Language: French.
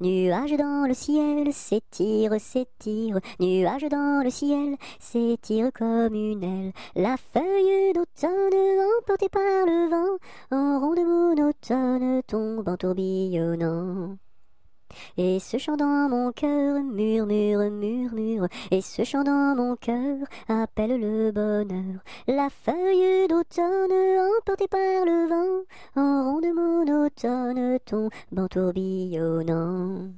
Nuages dans le ciel s'étire, s'étire, nuages dans le ciel s'étire comme une aile. La feuille d'automne emportée par le vent, en ronde monotone tombe en tourbillonnant. Et ce chant dans mon cœur murmure, murmure, et ce chant dans mon cœur appelle le bonheur. La feuille d'automne par le vent, en rondement d'automne ton tourbillonnant.